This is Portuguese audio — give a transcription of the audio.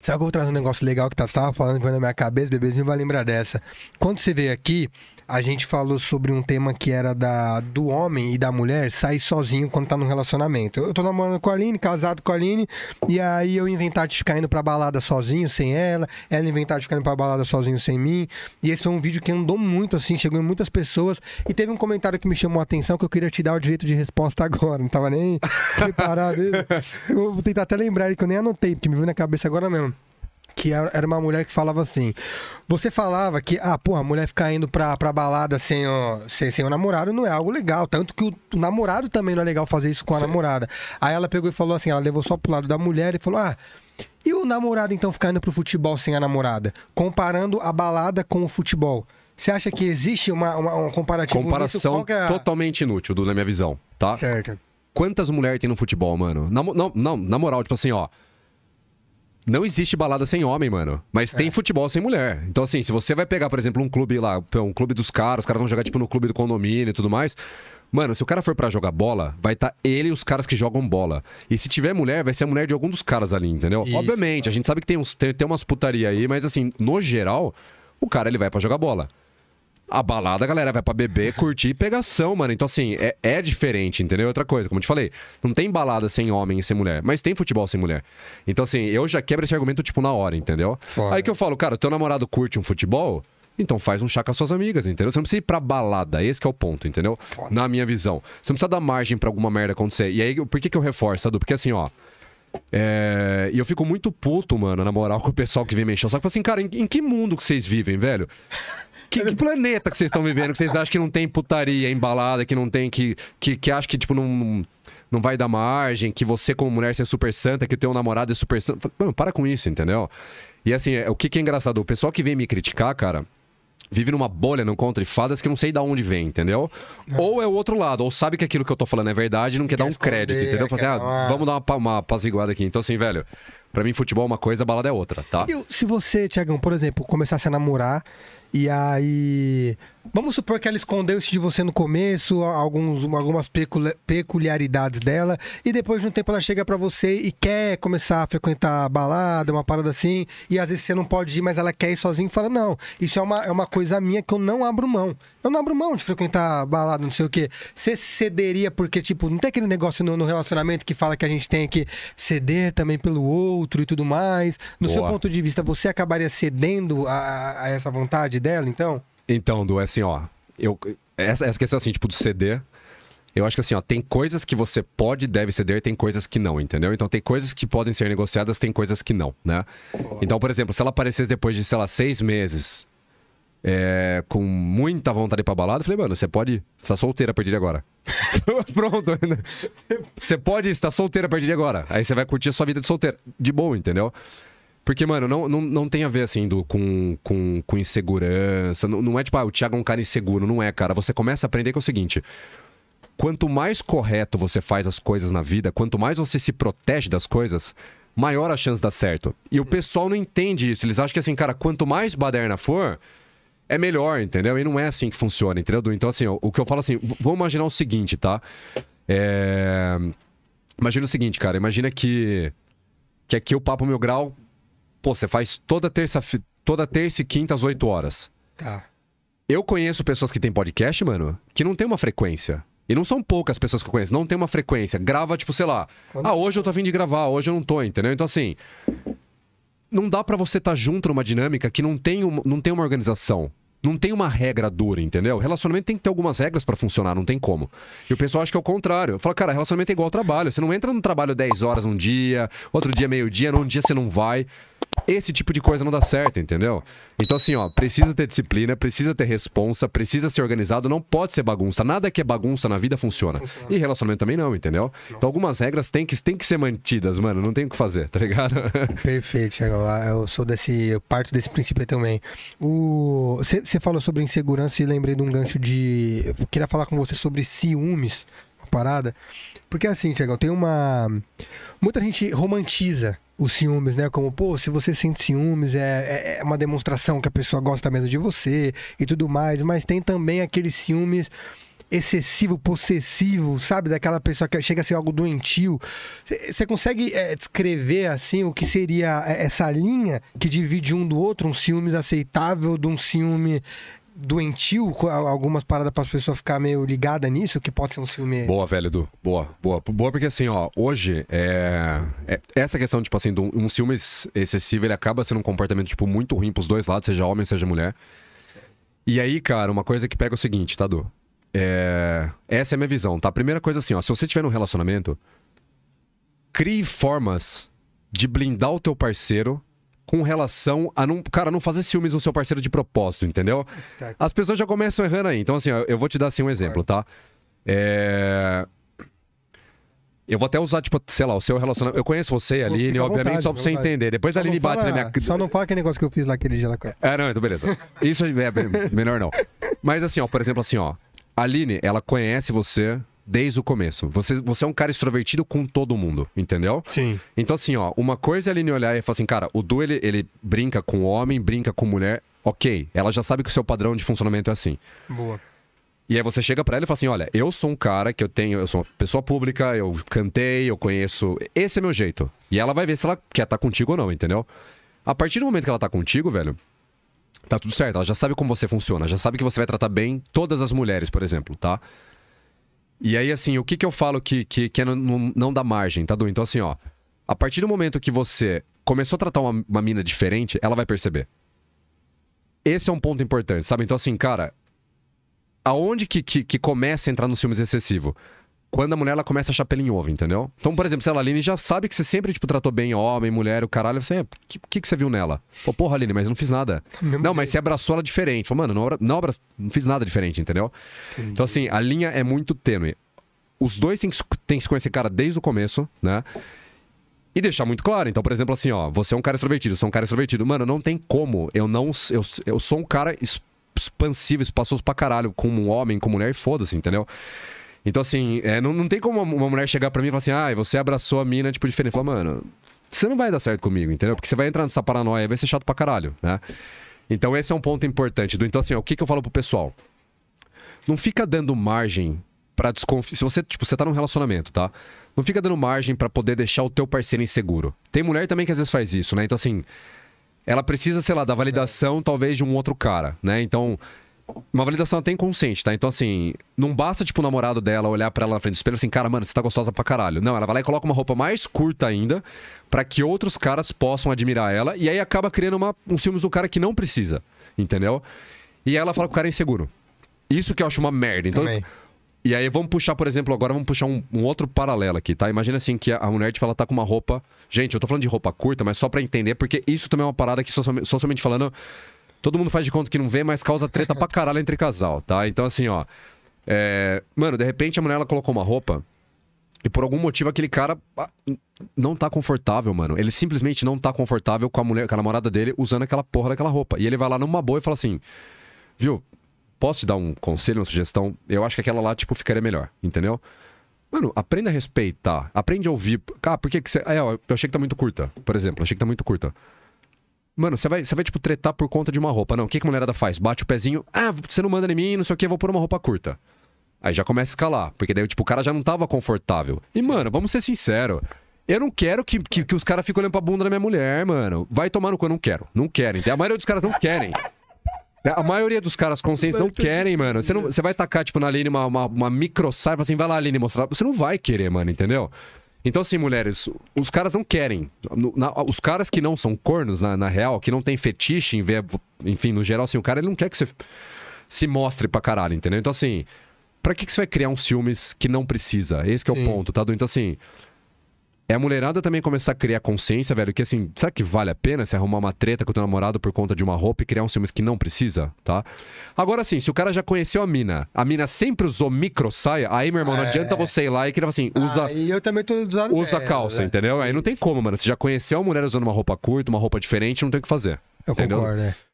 Sabe que eu vou trazer um negócio legal que tá, você tava falando que foi na minha cabeça, bebezinho vai lembrar dessa. Quando você veio aqui, a gente falou sobre um tema que era da, do homem e da mulher sair sozinho quando tá num relacionamento. Eu tô namorando com a Aline, casado com a Aline, e aí eu inventar de ficar indo pra balada sozinho sem ela, ela inventar de ficar indo pra balada sozinho sem mim. E esse foi um vídeo que andou muito assim, chegou em muitas pessoas. E teve um comentário que me chamou a atenção que eu queria te dar o direito de resposta agora. Não tava nem preparado. eu vou tentar até lembrar que eu nem anotei, porque me veio na cabeça agora mesmo que era uma mulher que falava assim. Você falava que, ah, porra, a mulher ficar indo pra, pra balada sem o, sem, sem o namorado não é algo legal. Tanto que o, namorado também não é legal fazer isso com a Sim. namorada. Aí ela pegou e falou assim, ela levou só pro lado da mulher e falou, ah. E o namorado então ficar indo pro futebol sem a namorada? Comparando a balada com o futebol. Você acha que existe uma, uma, Comparação é a... totalmente inútil, do, na minha visão, tá? Certo. Quantas mulheres tem no futebol, mano? Na, não, não, na moral, tipo assim, ó não existe balada sem homem, mano. Mas tem é. futebol sem mulher. Então, assim, se você vai pegar, por exemplo, um clube lá, um clube dos caras, os caras vão jogar, tipo, no clube do condomínio e tudo mais. Mano, se o cara for para jogar bola, vai estar tá ele e os caras que jogam bola. E se tiver mulher, vai ser a mulher de algum dos caras ali, entendeu? Isso, Obviamente, cara. a gente sabe que tem, uns, tem, tem umas putaria aí, mas assim, no geral, o cara ele vai para jogar bola. A balada, a galera vai pra beber, curtir pegação, mano. Então, assim, é, é diferente, entendeu? É outra coisa, como eu te falei, não tem balada sem homem e sem mulher, mas tem futebol sem mulher. Então, assim, eu já quebro esse argumento, tipo, na hora, entendeu? Fora. Aí que eu falo, cara, teu namorado curte um futebol, então faz um chá com as suas amigas, entendeu? Você não precisa ir pra balada, esse é o ponto, entendeu? Na minha visão. Você não precisa dar margem para alguma merda acontecer. E aí, por que, que eu reforço, Sadu? Porque assim, ó. É... E eu fico muito puto, mano, na moral, com o pessoal que vem mexer. Só que assim, cara, em, em que mundo que vocês vivem, velho? Que, que planeta que vocês estão vivendo? Que vocês acham que não tem putaria embalada, que não tem. que, que, que acha que, tipo, não não vai dar margem, que você como mulher você é super santa, que o teu namorado é super santa. Mano, para com isso, entendeu? E assim, é, o que, que é engraçado, o pessoal que vem me criticar, cara, vive numa bolha, não contra fadas que eu não sei de onde vem, entendeu? Não. É. Ou é o outro lado, ou sabe que aquilo que eu tô falando é verdade e não quer, quer dar um esconder, crédito, entendeu? Fala assim, ah, vamos dar uma, uma apaziguada aqui. Então assim, velho... Para mim, futebol é uma coisa, balada é outra, tá? E se você, Tiagão, por exemplo, começasse a namorar e aí. Vamos supor que ela escondeu isso de você no começo, alguns, algumas peculiaridades dela, e depois de um tempo ela chega para você e quer começar a frequentar a balada, uma parada assim, e às vezes você não pode ir, mas ela quer ir sozinha e fala: Não, isso é uma, é uma coisa minha que eu não abro mão. Eu não abro mão de frequentar balada, não sei o quê. Você cederia porque, tipo, não tem aquele negócio no, no relacionamento que fala que a gente tem que ceder também pelo outro outro e tudo mais. No Boa. seu ponto de vista, você acabaria cedendo a, a, essa vontade dela, então? Então, do é assim, ó. Eu, essa, essa questão assim, tipo, do ceder. Eu acho que assim, ó, tem coisas que você pode e deve ceder, tem coisas que não, entendeu? Então tem coisas que podem ser negociadas, tem coisas que não, né? Então, por exemplo, se ela aparecesse depois de, sei lá, seis meses, é, com muita vontade pra balada, eu falei, mano, você pode Você tá solteira a partir de agora. Pronto. Você pode estar tá solteiro a partir de agora. Aí você vai curtir a sua vida de solteiro. De boa, entendeu? Porque, mano, não, não, não tem a ver, assim, do, com, com, com insegurança. Não, não é tipo, ah, o Thiago é um cara inseguro. Não é, cara. Você começa a aprender que é o seguinte. Quanto mais correto você faz as coisas na vida, quanto mais você se protege das coisas, maior a chance de dar certo. E o hum. pessoal não entende isso. Eles acham que, assim, cara, quanto mais baderna for, é melhor, entendeu? E não é assim que funciona, entendeu? Então, assim, o que eu falo assim, vamos imaginar o seguinte, tá? É... Imagina o seguinte, cara, imagina que, que aqui o Papo meu Grau, pô, você faz toda terça, toda terça e quinta às 8 horas. Tá. Eu conheço pessoas que têm podcast, mano, que não tem uma frequência. E não são poucas pessoas que eu conheço, não tem uma frequência. Grava, tipo, sei lá, ah, hoje eu tô afim de gravar, hoje eu não tô, entendeu? Então, assim, não dá para você estar tá junto numa dinâmica que não tem, um, não tem uma organização. Não tem uma regra dura, entendeu? Relacionamento tem que ter algumas regras para funcionar, não tem como. E o pessoal acha que é o contrário. Fala, cara, relacionamento é igual ao trabalho. Você não entra no trabalho 10 horas um dia, outro dia meio-dia, num dia você não vai esse tipo de coisa não dá certo, entendeu? Então, assim, ó, precisa ter disciplina, precisa ter responsa, precisa ser organizado, não pode ser bagunça. Nada que é bagunça na vida funciona. funciona. E relacionamento também não, entendeu? Então, Nossa. Então, algumas regras têm que, têm que ser mantidas, mano. Não tem o que fazer, tá ligado? Perfeito, Thiago. Eu sou desse. Eu parto desse princípio também. Você falou sobre insegurança e lembrei de um gancho de. Eu queria falar com você sobre ciúmes parada. Porque assim, Tiagão, tem uma. Muita gente romantiza os ciúmes, né? Como, pô, se você sente ciúmes, é, é, é uma demonstração que a pessoa gosta mesmo de você e tudo mais. Mas tem também aqueles ciúmes excessivo, possessivo, sabe? Daquela pessoa que chega a ser algo doentio. Você consegue é, descrever, assim, o que seria é, essa linha que divide um do outro, um ciúme aceitável de um ciúme doentio, algumas paradas para as pessoas ficar meio ligada nisso, que pode ser um filme. Boa, velho, Edu. Boa, boa. Boa, porque assim, ó, hoje é. é essa questão, tipo assim, de um, um ciúme excessivo, ele acaba sendo um comportamento, tipo, muito ruim pros dois lados, seja homem, seja mulher. E aí, cara, uma coisa que pega é o seguinte, tá, Du? É... Essa é a minha visão, tá? Primeira coisa assim, ó, se você tiver num relacionamento, crie formas de blindar o teu parceiro com relação a não, cara, não fazer ciúmes no seu parceiro de propósito, entendeu? Tá. As pessoas já começam errando aí. Então, assim, eu vou te dar assim um exemplo, tá? É. Eu vou até usar, tipo, sei lá, o seu relacionamento. Eu conheço você, Aline, obviamente, só pra você entender. Depois só a Aline bate fala, na minha. Só não fala aquele negócio que eu fiz lá aquele dia lá com ela. É, não, então beleza. Isso é, é melhor não. Mas assim, ó, por exemplo, assim, ó. A Aline, ela conhece você, desde o começo. Você, você é um cara extrovertido com todo mundo, entendeu? Sim. Então, assim, ó, uma coisa é a Aline olhar e falar assim, cara, o Du, ele, ele brinca com homem, brinca com mulher, ok. Ela já sabe que o seu padrão de funcionamento é assim. Boa. E aí você chega para ela e fala assim: olha, eu sou um cara que eu tenho, eu sou uma pessoa pública, eu cantei, eu conheço. Esse é meu jeito. E ela vai ver se ela quer estar tá contigo ou não, entendeu? A partir do momento que ela tá contigo, velho, tá tudo certo. Ela já sabe como você funciona, já sabe que você vai tratar bem todas as mulheres, por exemplo, tá? E aí, assim, o que, que eu falo que, que, que é não, não dá margem, tá, Du? Então, assim, ó. A partir do momento que você começou a tratar uma, uma mina diferente, ela vai perceber. Esse é um ponto importante, sabe? Então, assim, cara, aonde que, que, que começa a entrar nos filmes excessivo? quando a mulher ela começa a achar pelo em ovo, entendeu? Então, por exemplo, se a Aline já sabe que você sempre, tipo, tratou bem homem, mulher, o caralho, você, o assim, é, que, que, que você viu nela? Pô, porra, Aline, mas não fiz nada. Não, tá não mas você abraçou ela diferente. Falei, mano, não, abra... não, não fiz nada diferente, entendeu? Entendi. Então, assim, a linha é muito tênue. Os dois têm que, têm que se conhecer, cara, desde o começo, né? E deixar muito claro. Então, por exemplo, assim, ó, você é um cara extrovertido, eu sou um cara extrovertido. Mano, não tem como. Eu não. Eu, eu sou um cara expansivo, espaçoso pra caralho, como um homem, como mulher, e foda-se, entendeu? Então, assim, é, não, não tem como uma mulher chegar para mim e falar assim, ah, você abraçou a mina, tipo, diferente. Falar, mano, você não vai dar certo comigo, entendeu? Porque você vai entrar nessa paranoia e vai ser chato pra caralho, né? Então, esse é um ponto importante. Do, então, assim, ó, o que, que eu falo pro pessoal? Não fica dando margem para desconfiar. Se você, tipo, você tá num relacionamento, tá? Não fica dando margem para poder deixar o teu parceiro inseguro. Tem mulher também que às vezes faz isso, né? Então, assim, ela precisa, sei lá, da validação, talvez, de um outro cara, né? Então uma validação até inconsciente, tá? Então, assim, não basta, tipo, o namorado dela olhar para ela na frente do espelho assim, cara, mano, você tá gostosa pra caralho. Não, ela vai lá e coloca uma roupa mais curta ainda, para que outros caras possam admirar ela, e aí acaba criando uma, um ciúmes do cara que não precisa, entendeu? E aí ela fala que o cara é inseguro. Isso que eu acho uma merda. Então, Também. E aí vamos puxar, por exemplo, agora vamos puxar um, um, outro paralelo aqui, tá? Imagina assim que a mulher, tipo, ela tá com uma roupa. Gente, eu tô falando de roupa curta, mas só para entender, porque isso também é uma parada que, socialmente falando, Todo mundo faz de conta que não vê, mas causa treta pra caralho entre casal, tá? Então, assim, ó. É... Mano, de repente a mulher ela colocou uma roupa e por algum motivo aquele cara ah, não tá confortável, mano. Ele simplesmente não tá confortável com a mulher, com a namorada dele usando aquela porra daquela roupa. E ele vai lá numa boa e fala assim: "Viu? Posso te dar um conselho, uma sugestão? Eu acho que aquela lá tipo ficaria melhor", entendeu? Mano, aprenda a respeitar, aprende a ouvir. Cara, ah, por que que você. Ah, eu achei que tá muito curta, por exemplo. Eu achei que tá muito curta. Mano, você vai, você vai, tipo, tretar por conta de uma roupa. Não, o que, que a mulherada faz? Bate o pezinho. Ah, você não manda em mim, não sei o que, vou pôr uma roupa curta. Aí já começa a escalar. Porque daí, tipo, o cara já não tava confortável. E, Sim. mano, vamos ser sinceros. Eu não quero que, que, que os caras fiquem olhando pra bunda da minha mulher, mano. Vai tomar no cu, eu não quero. Não querem. A maioria dos caras não querem. A maioria dos caras conscientes não querem, mano. Você, não, você vai tacar, tipo, na Aline uma, uma, uma micro saiba assim, vai lá, Aline, mostrar. Você não vai querer, mano, entendeu? Então, assim, mulheres, os caras não querem. os caras que não são cornos, na, na real, que não tem fetiche em ver. Enfim, no geral, assim, o cara ele não quer que você se mostre pra caralho, entendeu? Então, assim, pra que, que você vai criar uns filmes que não precisa? Esse que é Sim. o ponto, tá? Então, assim, é a mulherada também começar a criar consciência, velho, que assim, será que vale a pena se arrumar uma treta com o teu namorado por conta de uma roupa e criar um filmes que não precisa, tá? Agora sim, se o cara já conheceu a mina, a mina sempre usou micro saia, aí, meu irmão, é. não adianta você ir lá e criar assim, usa. eu também tô usando. Usa calça, né? entendeu? Aí não tem como, mano. Se já conheceu a mulher usando uma roupa curta, uma roupa diferente, não tem o que fazer. Eu entendeu? concordo, né?